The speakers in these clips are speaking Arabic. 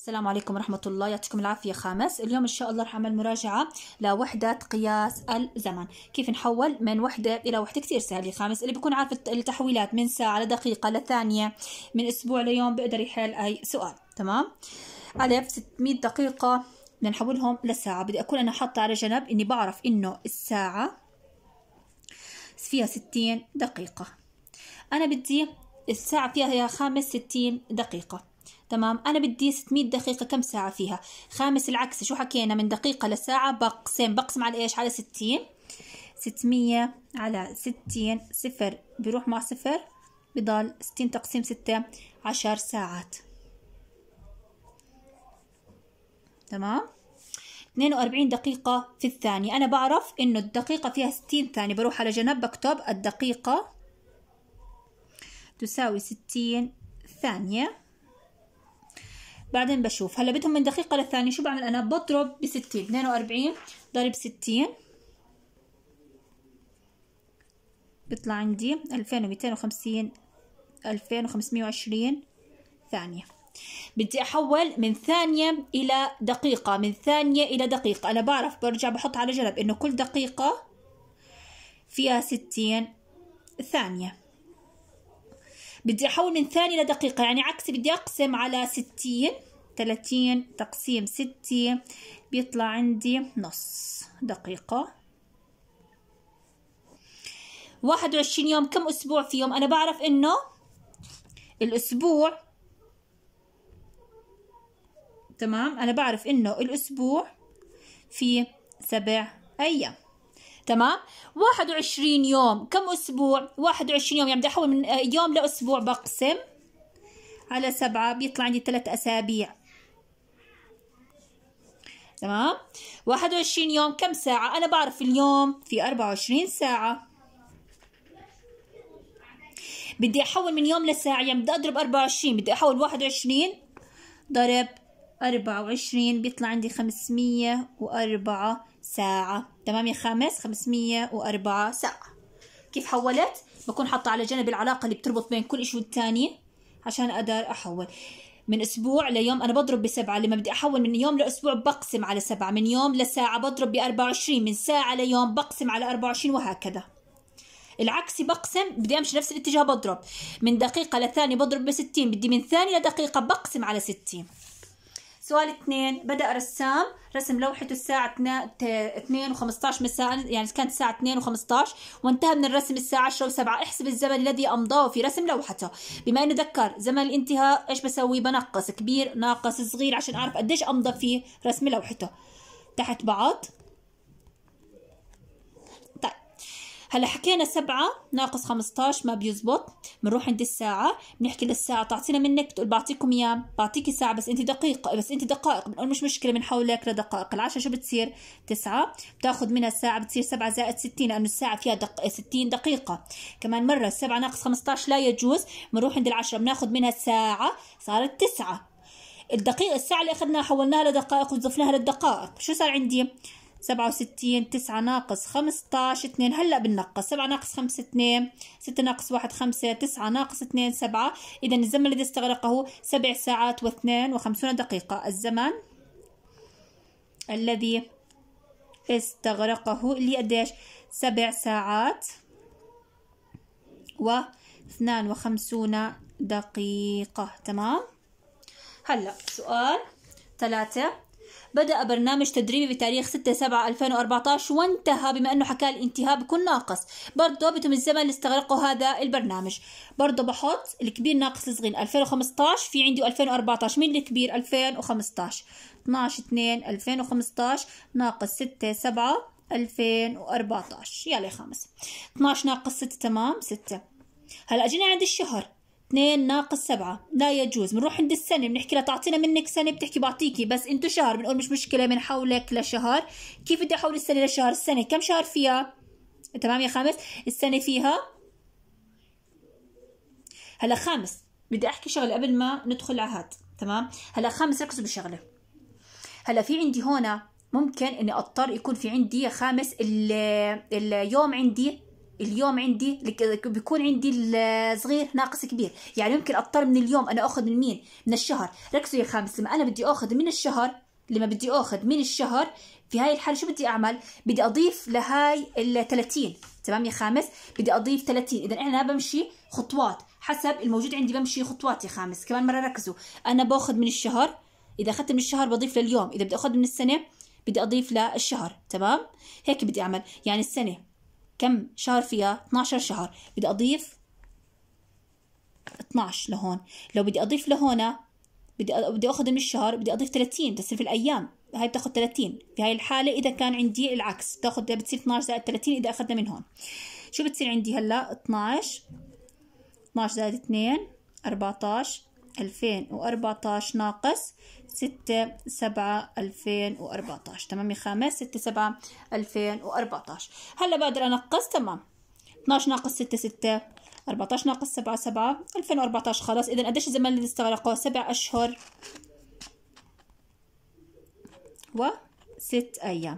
السلام عليكم ورحمة الله يعطيكم العافية خامس اليوم إن شاء الله رح أعمل مراجعة لوحدة قياس الزمن كيف نحول من وحدة إلى وحدة كتير سهل يا خامس اللي بيكون عارف التحويلات من ساعة لدقيقة لثانية من أسبوع ليوم بيقدر يحل أي سؤال تمام ألف 600 دقيقة بدنا نحولهم لساعة بدي أكون أنا حاطة على جنب إني بعرف إنه الساعة فيها 60 دقيقة أنا بدي الساعة فيها خامس 60 دقيقة تمام انا بدي 600 دقيقه كم ساعه فيها خامس العكس شو حكينا من دقيقه لساعه بقسم بقسم على ايش على 60 600 على 60 صفر بيروح مع صفر بضل 60 تقسيم 6 10 ساعات تمام 42 دقيقة في الثانية أنا بعرف إنه الدقيقة فيها 60 ثانية بروح على جنب بكتب الدقيقة تساوي 60 ثانية بعدين بشوف هلا بدهم من دقيقة للثانية شو بعمل أنا بضرب بستين اثنين وأربعين ضرب ستين بيطلع عندي ألفين وميتين وخمسين ألفين وخمسمية وعشرين ثانية بدي أحول من ثانية إلى دقيقة من ثانية إلى دقيقة أنا بعرف برجع بحط على جنب إنه كل دقيقة فيها ستين ثانية بدي أحول من ثانية لدقيقة يعني عكسي بدي أقسم على ستين 30 تقسيم 6 بيطلع عندي نص دقيقة 21 يوم كم أسبوع في يوم؟ أنا بعرف إنه الأسبوع تمام أنا بعرف إنه الأسبوع في سبع أيام تمام 21 يوم كم أسبوع 21 يوم يعني بدي أحول من يوم لأسبوع بقسم على سبعة بيطلع عندي ثلاث أسابيع تمام 21 يوم كم ساعة أنا بعرف اليوم في 24 ساعة بدي أحول من يوم لساعة يعني بدي أضرب 24 بدي أحول 21 ضرب 24 بيطلع عندي 504 ساعة تمام يا خامس 504 ساعة كيف حولت؟ بكون حاطة على جنب العلاقة اللي بتربط بين كل شيء والتاني عشان أقدر أحول من اسبوع ليوم انا بضرب بسبعه لما بدي احول من يوم لاسبوع بقسم على سبعه من يوم لساعه بضرب ب 24 من ساعه ليوم بقسم على 24 وهكذا العكسي بقسم بدي امشي نفس الاتجاه بضرب من دقيقه لثانيه بضرب ب 60 بدي من ثانيه لدقيقه بقسم على 60 سؤال اثنين بدأ رسام رسم لوحته الساعة 2 و15 من يعني كانت الساعة 2 و15 وانتهى من الرسم الساعة 10 و7 احسب الزمن الذي أمضاه في رسم لوحته بما إنه ذكر زمن الانتهاء إيش بسوي بنقص كبير ناقص صغير عشان أعرف قديش أمضى في رسم لوحته تحت بعض هلا حكينا سبعة ناقص 15 ما بيزبط بنروح عند الساعة بنحكي للساعة تعطينا منك بتقول بعطيكم إياه بعطيكي ساعة بس أنت دقيقة بس أنت دقائق بنقول مش مشكلة بنحولك لدقائق العشرة شو بتصير تسعة بتاخذ منها الساعة بتصير سبعة زائد 60 لأنه الساعة فيها دق... 60 دقيقة كمان مرة سبعة ناقص 15 لا يجوز بنروح عند العشرة بناخذ منها ساعة صارت تسعة الدقيقة الساعة اللي أخذناها حولناها لدقائق وضفناها للدقائق شو صار عندي سبعة وستين تسعة ناقص خمستاش اتنين هلا بننقص سبعة ناقص خمسة اتنين ستة ناقص واحد خمسة تسعة ناقص اتنين سبعة إذا الزمن الذي استغرقه سبع ساعات واثنين وخمسون دقيقة الزمن الذي استغرقه اللي قديش سبع ساعات واثنان وخمسون دقيقة تمام هلا سؤال ثلاثة بدأ برنامج تدريبي بتاريخ 6 7 2014 وانتهى بما أنه حكى الانتهاء بكون ناقص برضه بدهم الزمن اللي استغرقه هذا البرنامج برضه بحط الكبير ناقص الصغير 2015 في عندي 2014 مين الكبير 2015 12 2 2015 ناقص 6 7 2014 يلا يا خامس 12 ناقص 6 تمام 6 هلا اجينا عند الشهر 2 ناقص 7 لا يجوز بنروح عند السنه بنحكي لها تعطينا منك سنه بتحكي بعطيكي بس انتو شهر بنقول مش مشكله بنحولك لشهر كيف بدي احول السنه لشهر السنه كم شهر فيها تمام يا خامس السنه فيها هلا خامس بدي احكي شغله قبل ما ندخل على هاد تمام هلا خامس ركزوا بالشغله هلا في عندي هون ممكن اني اضطر يكون في عندي خامس اليوم عندي اليوم عندي بيكون عندي الصغير ناقص كبير يعني ممكن اضطر من اليوم انا اخذ من مين من الشهر ركزوا يا خامس لما انا بدي اخذ من الشهر لما بدي اخذ من الشهر في هاي الحاله شو بدي اعمل بدي اضيف لهاي ال 30 تمام يا خامس بدي اضيف 30 اذا انا بمشي خطوات حسب الموجود عندي بمشي خطوات يا خامس كمان مره ركزوا انا باخذ من الشهر اذا اخذت من الشهر بضيف لليوم اذا بدي اخذ من السنه بدي اضيف للشهر تمام هيك بدي اعمل يعني السنه كم شهر فيها 12 شهر بدي أضيف 12 لهون لو بدي أضيف لهون بدي بدي أخذ من الشهر بدي أضيف 30 تصير الأيام هاي بتاخذ 30 في هاي الحالة إذا كان عندي العكس بتاخذ بتصير 12 زائد 30 إذا أخذنا من هون شو بتصير عندي هلا 12 12 زائد 2 14 2014 ناقص 6 7 2014 تمام يا خامس 6 7 2014 هلا بقدر انقص تمام 12 ناقص 6 6 14 ناقص 7 7 2014 خلاص اذا قديش الزمان اللي استغرقوه 7 اشهر وست ايام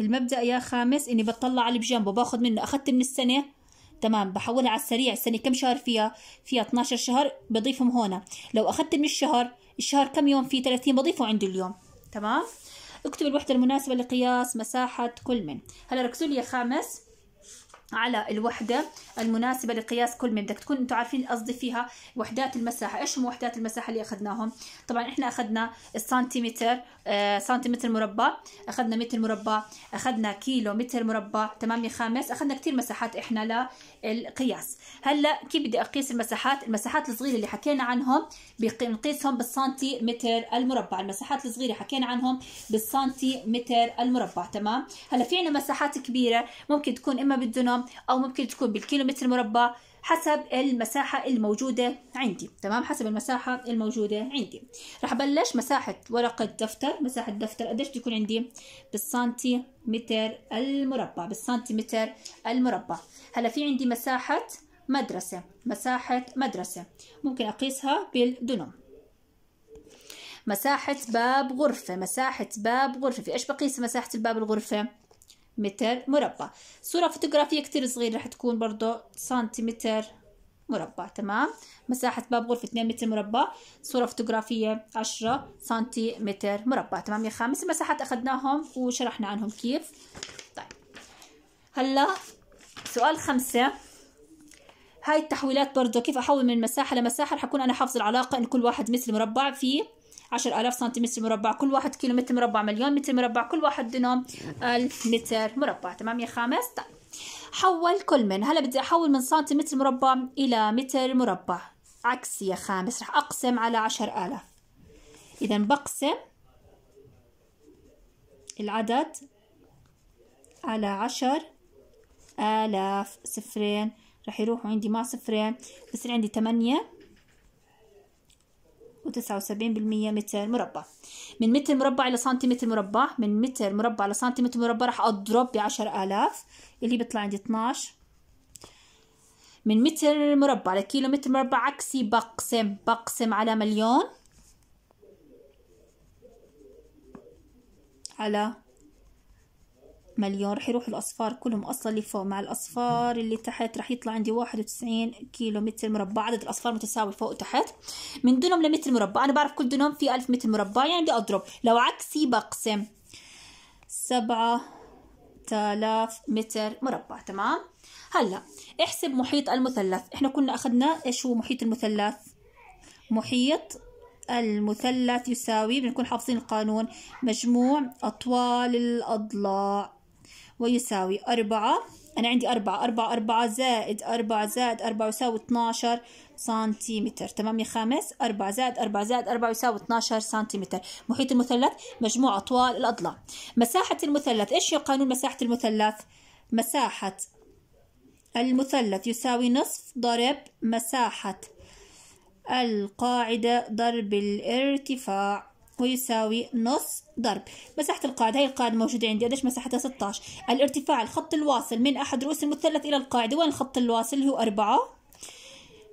المبدا يا خامس اني بطلع على اللي بجنبه باخذ منه اخذت من السنه تمام بحولها على السريع السنه كم شهر فيها فيها 12 شهر بضيفهم هون لو اخذت من الشهر الشهر كم يوم فيه 30 بضيفه عند اليوم تمام اكتب الوحده المناسبه لقياس مساحه كل من هلا ركزوا لي يا خامس على الوحدة المناسبة لقياس كل من بدك تكون انتم عارفين قصدي فيها وحدات المساحة، ايش هم وحدات المساحة اللي اخذناهم؟ طبعا احنا اخذنا السنتيمتر آه، سنتيمتر مربع اخذنا متر مربع اخذنا كيلو متر مربع تمام يا خامس اخذنا كثير مساحات احنا للقياس هلا كيف بدي اقيس المساحات المساحات الصغيره اللي حكينا عنهم بنقيسهم بالسنتيمتر المربع المساحات الصغيره حكينا عنهم بالسنتيمتر المربع تمام هلا في عندنا مساحات كبيره ممكن تكون اما بالدنم او ممكن تكون بالكيلو متر مربع حسب المساحة الموجودة عندي تمام حسب المساحة الموجودة عندي رح بلش مساحة ورقة دفتر مساحة دفتر قديش بده يكون عندي بالسنتي متر المربع بالسنتيمتر المربع هلا في عندي مساحة مدرسة مساحة مدرسة ممكن أقيسها بالدونم مساحة باب غرفة مساحة باب غرفة في إيش بقيس مساحة الباب الغرفة متر مربع صورة فوتوغرافية كتير صغيرة رح تكون برضو سنتيمتر مربع تمام مساحة باب غرفة 2 متر مربع صورة فوتوغرافية 10 سنتيمتر مربع تمام يا خامس المساحات أخذناهم وشرحنا عنهم كيف طيب هلا سؤال خمسة هاي التحويلات برضو كيف أحول من مساحة لمساحة رح أكون أنا حافظ العلاقة إن كل واحد متر مربع فيه 10000 سنتيمتر مربع كل واحد كيلو متر مربع مليون متر مربع كل واحد دينهم 1000 متر مربع تمام يا خامس طيب حول كل من هلا بدي احول من سنتيمتر مربع الى متر مربع عكسي يا خامس رح اقسم على 10000 اذا بقسم العدد على عشر آلاف صفرين رح يروحوا عندي مع صفرين بصير عندي تمانية متر مربع من متر مربع إلى سنتيمتر مربع من متر مربع لسنتيمتر مربع راح أضرب بعشر آلاف اللي بيطلع عندي 12 من متر مربع لكيلو متر مربع عكسي بقسم بقسم على مليون على مليون رح يروحوا الأصفار كلهم أصلا اللي فوق مع الأصفار اللي تحت رح يطلع عندي واحد وتسعين كيلو متر مربع عدد الأصفار متساوي فوق وتحت من دونهم لمتر مربع أنا بعرف كل دونهم في ألف متر مربع يعني بدي أضرب لو عكسي بقسم سبعة آلاف متر مربع تمام هلا احسب محيط المثلث احنا كنا أخذنا ايش هو محيط المثلث محيط المثلث يساوي بنكون حافظين القانون مجموع أطوال الأضلاع ويساوي أربعة أنا عندي أربعة أربعة أربعة زائد أربعة زائد أربعة يساوي 12 سنتيمتر تمام يا خامس أربعة زائد أربعة زائد أربعة يساوي 12 سنتيمتر محيط المثلث مجموع أطوال الأضلاع مساحة المثلث إيش هي قانون مساحة المثلث مساحة المثلث يساوي نصف ضرب مساحة القاعدة ضرب الارتفاع ويساوي نص ضرب مساحة القاعدة هي القاعدة موجودة عندي قديش مساحتها 16 الارتفاع الخط الواصل من أحد رؤوس المثلث إلى القاعدة وين الخط الواصل هو أربعة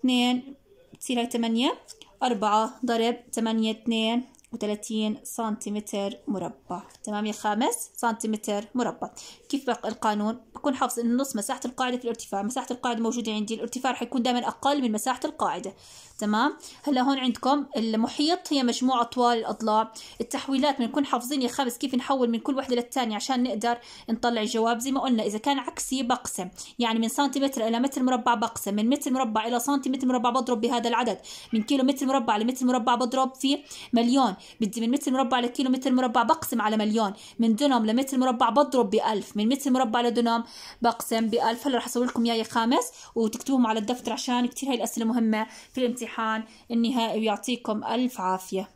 اثنين بتصير هي ثمانية أربعة ضرب ثمانية اثنين وثلاثين سنتيمتر مربع تمام يا خامس سنتيمتر مربع كيف بقى القانون حكون حافظ إن نص مساحة القاعدة في الارتفاع مساحة القاعدة موجودة عندي الارتفاع رح يكون دائما أقل من مساحة القاعدة تمام هلا هون عندكم المحيط هي مجموع أطوال الأضلاع التحويلات بنكون حافظين يا خامس كيف نحول من كل وحدة للثانية عشان نقدر نطلع الجواب زي ما قلنا إذا كان عكسي بقسم يعني من سنتيمتر إلى متر مربع بقسم من متر مربع إلى سنتيمتر مربع بضرب بهذا العدد من كيلو متر مربع لمتر مربع بضرب في مليون بدي من متر مربع لكيلو متر مربع بقسم على مليون من دونم لمتر مربع بضرب بألف من متر مربع لدونم بقسم بألف هلا رح أسوي لكم إياه خامس وتكتبوهم على الدفتر عشان كتير هاي الأسئلة مهمة في الامتحان النهائي ويعطيكم ألف عافية